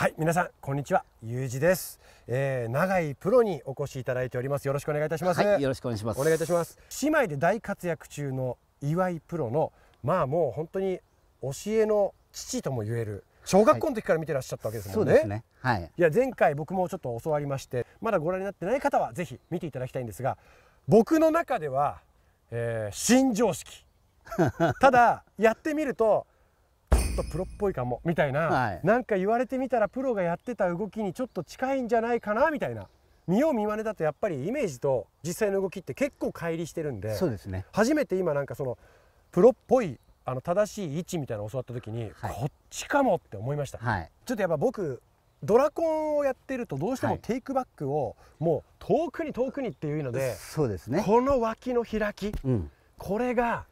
はい皆さんこんにちはゆうじです、えー、長井プロにお越しいただいておりますよろしくお願いいたします、はい、よろしくお願いしますお願いいたします姉妹で大活躍中の岩井プロのまあもう本当に教えの父とも言える小学校の時から見てらっしゃったわけですもんね、はい、ねはい、いや前回僕もちょっと教わりましてまだご覧になってない方はぜひ見ていただきたいんですが僕の中では、えー、新常識 ただやってみるとっとプロっぽいかもみたいな、はい、なんか言われてみたらプロがやってた動きにちょっと近いんじゃないかなみたいな見よう見まねだとやっぱりイメージと実際の動きって結構乖離してるんでそうです、ね、初めて今なんかそのプロっぽいあの正しい位置みたいなのを教わった時に、はい、こっちかもって思いました、はい、ちょっとやっぱ僕ドラコンをやってるとどうしてもテイクバックをもう遠くに遠くにっていうので、はい、そうですねこの脇の開き、うん、これが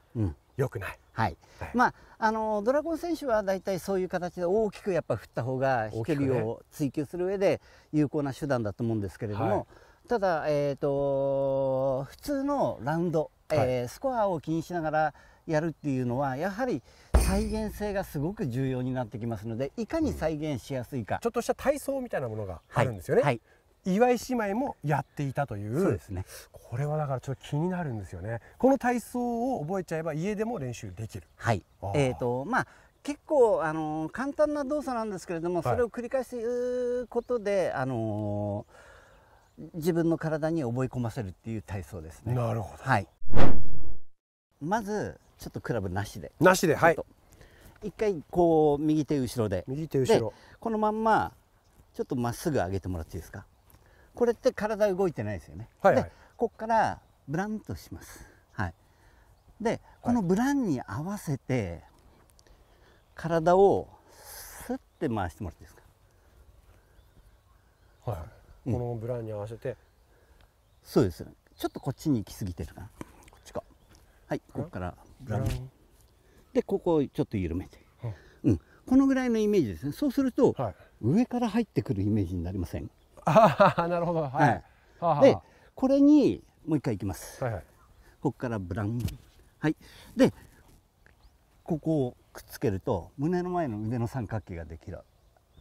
良くない、はい、まああのドラゴン選手は大体そういう形で大きくやっぱ振った方が飛距離を追求する上で有効な手段だと思うんですけれども、はい、ただ、えーと、普通のラウンド、えー、スコアを気にしながらやるっていうのはやはり再現性がすごく重要になってきますのでいかに再現しやすいか、うん、ちょっとした体操みたいなものがあるんですよね。はい、はい岩井姉妹もやっていたというそうですねこれはだからちょっと気になるんですよねこの体操を覚えちゃえば家でも練習できるはいえっ、ー、とまあ結構あの簡単な動作なんですけれども、はい、それを繰り返すことであの自分の体に覚え込ませるっていう体操ですねなるほど、はい、まずちょっとクラブなしでなしではい一回こう右手後ろで右手後ろこのまんまちょっとまっすぐ上げてもらっていいですかこれって体動いてないですよね、はいはい、でここからブランとしますはいでこのブランに合わせて体をスッて回してもらっていいですかはい、うん、このブランに合わせてそうですちょっとこっちに行き過ぎてるかなこっちかはいここからブランでここをちょっと緩めて、うん、このぐらいのイメージですねそうすると、はい、上から入ってくるイメージになりませんあなるほど、はい、はい、でこれにもう一回いきます、はいはい、ここからブランはいでここをくっつけると胸の前の腕の三角形ができる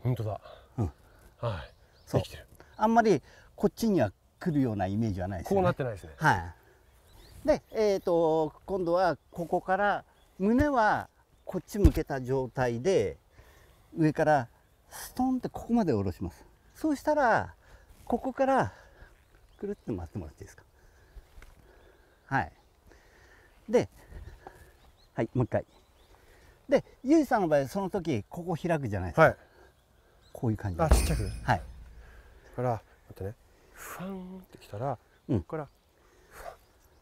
本当だ、うん、はいそうあんまりこっちには来るようなイメージはないです、ね、こうなってないですねはいでえっ、ー、と今度はここから胸はこっち向けた状態で上からストンってここまで下ろしますそうしたらここからくるって回ってもらっていいですかはいではいもう一回でユージさんの場合その時ここ開くじゃないですか、はい、こういう感じあちっちゃくはいから待ってねふァんってきたら、うん、ここから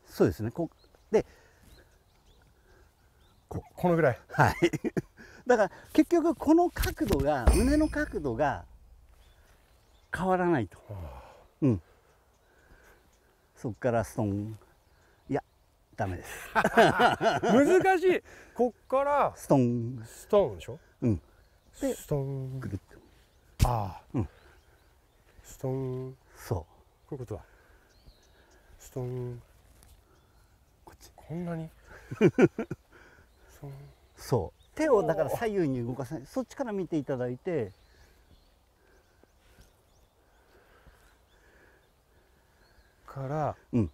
そうですねこでここのぐらいはい だから結局この角度が胸の角度が変わらないと、うん、そっからストーンいやダメです 難しいこっからストーンストーンでしょうんでストーンぐるっとああうんストーンそうこういうことだストーンこっちこんなに そう手をだから左右に動かさないそっちから見ていただいてからうん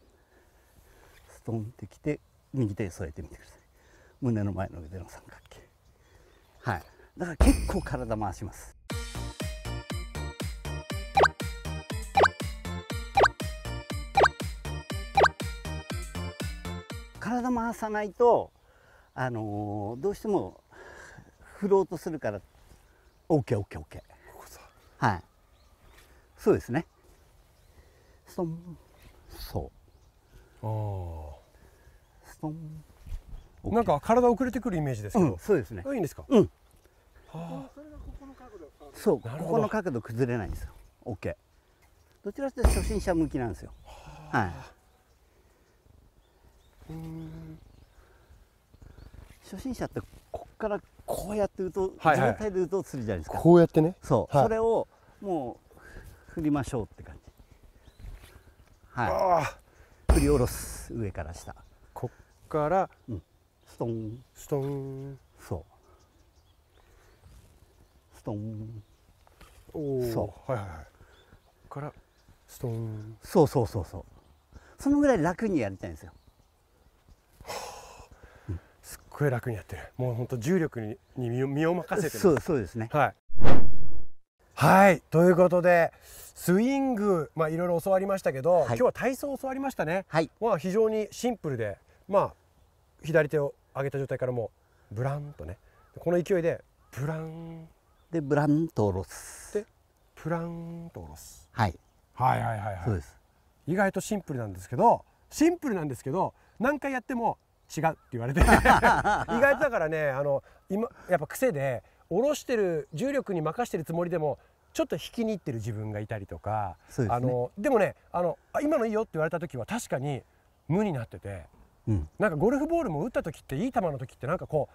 ストンってきて右手添えてみてください胸の前の腕の三角形はいだから結構体回します体回さないとあのー、どうしても振ろうとするから OKOKOK はいそうですねストンそうああストンなんか体遅れてくるイメージですけど、うん、そうですねいいんですかうん、はあ、そうここの角度崩れないんですよ OK どちらかというと初心者向きなんですよ、ははい初心者ってこっからこうやって打とう、はいはい、状態で打とうするじゃないですかこうやってねそう、はい、それをもう振りましょうって感じはい振り下ろす上から下こっから、うん、ストンストンそうストンおおはいはいはいこっからストンそうそうそうそうそのぐらい楽にやりたいんですよ すっごい楽にやってるもう本当重力に身を任せてそうそうですねはいはいということでスイングまあいろいろ教わりましたけど、はい、今日は体操を教わりましたね。はい、まあ非常にシンプルでまあ左手を上げた状態からもうブランとねこの勢いでブランでブランと下ろすでプランと下ろす、はい、はいはいはいはいそうです意外とシンプルなんですけどシンプルなんですけど何回やっても違うって言われて 意外とだからねあの今やっぱ癖で下ろしてる重力に任してるつもりでもちょっと引きに行ってる自分がいたりとかで、ね,、あのでもねあの「今のいいよ」って言われた時は確かに無になってて、うん、なんかゴルフボールも打った時っていい球の時ってなんかこ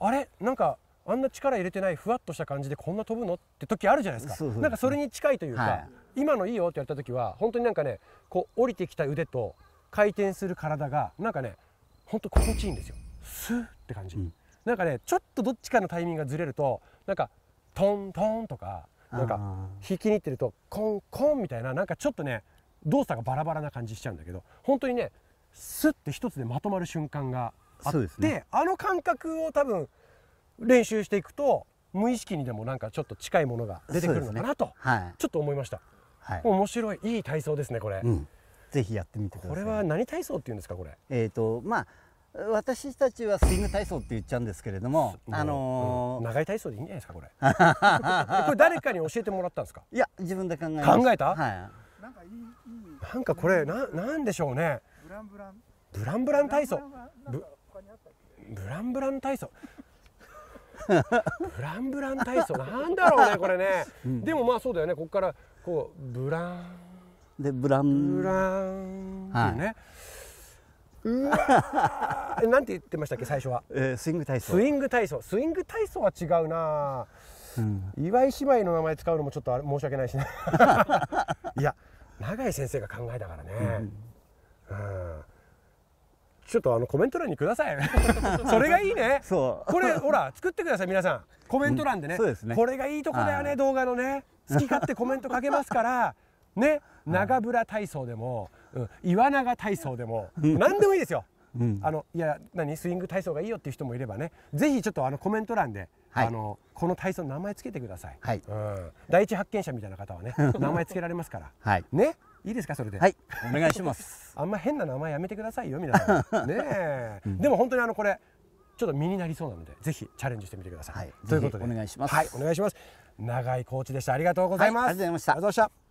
うあれなんかあんな力入れてないふわっとした感じでこんな飛ぶのって時あるじゃないですかなんかそれに近いというか、はい、今のいいよって言われた時は本当になんかねこう降りてきた腕と回転する体がなんかね本当心地いいんですよスーって感じ、うん、なんかねちょっとどっちかのタイミングがずれるとなんかトントンとかなんか引きにいってるとコンコンみたいななんかちょっとね動作がバラバラな感じしちゃうんだけど本当にねスッて一つでまとまる瞬間があって、ね、あの感覚を多分練習していくと無意識にでもなんかちょっと近いものが出てくるのかなと、ねはい、ちょっと思いました、はい、面白いいい体操ですねこれ、うん、ぜひやってみてくださいこれは何体操っていうんですかこれえっ、ー、とまあ私たちはスイング体操って言っちゃうんですけれども、あのーうん、長い体操でいいんじゃないですかこれ これ誰かに教えてもらったんですかいや自分で考え考えた、はい、なんかいいなんかこれななんでしょうねブランブランブランブラン体操ブランブラン体操 ブランブラン体操なんだろうねこれね、うん、でもまあそうだよねここからこうブランでブランブランね、はいうわ なんて言ってましたっけ最初は、えー、スイング体操スイング体操スイング体操は違うな、うん、岩井姉妹の名前使うのもちょっと申し訳ないしな いや永井先生が考えたからね、うん、うんちょっとあのコメント欄にください。それがいいね。そうこれほら作ってください皆さん。コメント欄でね。うん、でねこれがいいとこだよね動画のね。好き勝手コメントかけますから。ね長ブラ体操でもうん、岩永体操でも何でもいいですよ、うん、あのいや何スイング体操がいいよっていう人もいればねぜひちょっとあのコメント欄で、はい、あのこの体操の名前つけてください、はいうん、第一発見者みたいな方はね 名前つけられますから、はい、ねいいですかそれではい お願いしますあんま変な名前やめてくださいよ皆さん ねえ、うん、でも本当にあのこれちょっと身になりそうなのでぜひチャレンジしてみてください、はい、ということでお願いしますはいお願いします長いコーチでしたありがとうございます、はい、ありがとうございました